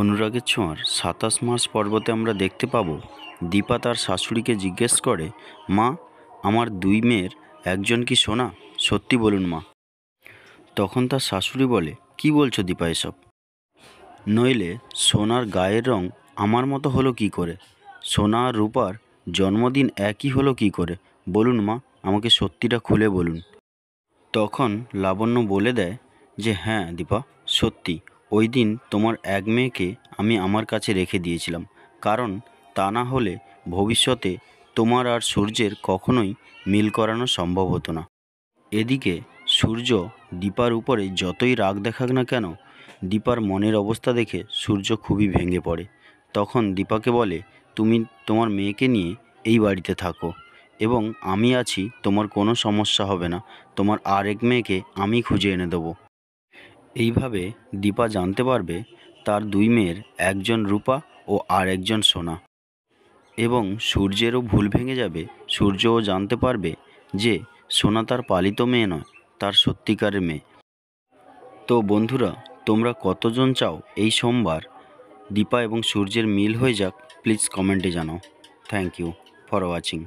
অনুরাগের ছোঁয়ার সাতাশ মাস পর্বতে আমরা দেখতে পাব দীপা তার শাশুড়িকে জিজ্ঞেস করে মা আমার দুই মেয়ের একজন কি সোনা সত্যি বলুন মা তখন তার শাশুড়ি বলে কি বলছো দীপা এসব নইলে সোনার গায়ের রং আমার মতো হলো কি করে সোনা আর রূপার জন্মদিন একই হলো কি করে বলুন মা আমাকে সত্যিটা খুলে বলুন তখন লাবণ্য বলে দেয় যে হ্যাঁ দীপা সত্যি ওই দিন তোমার এক মেয়েকে আমি আমার কাছে রেখে দিয়েছিলাম কারণ তা না হলে ভবিষ্যতে তোমার আর সূর্যের কখনোই মিল করানো সম্ভব হতো না এদিকে সূর্য দীপার উপরে যতই রাগ দেখাক না কেন দীপার মনের অবস্থা দেখে সূর্য খুবই ভেঙে পড়ে তখন দীপাকে বলে তুমি তোমার মেয়েকে নিয়ে এই বাড়িতে থাকো এবং আমি আছি তোমার কোনো সমস্যা হবে না তোমার আরেক মেয়েকে আমি খুঁজে এনে দেবো এইভাবে দীপা জানতে পারবে তার দুই মেয়ের একজন রূপা ও আর একজন সোনা এবং সূর্যেরও ভুল ভেঙে যাবে সূর্যও জানতে পারবে যে সোনা তার পালিত মেয়ে নয় তার সত্যিকারের মেয়ে তো বন্ধুরা তোমরা কতজন চাও এই সোমবার দীপা এবং সূর্যের মিল হয়ে যাক প্লিজ কমেন্টে জানাও থ্যাংক ইউ ফর ওয়াচিং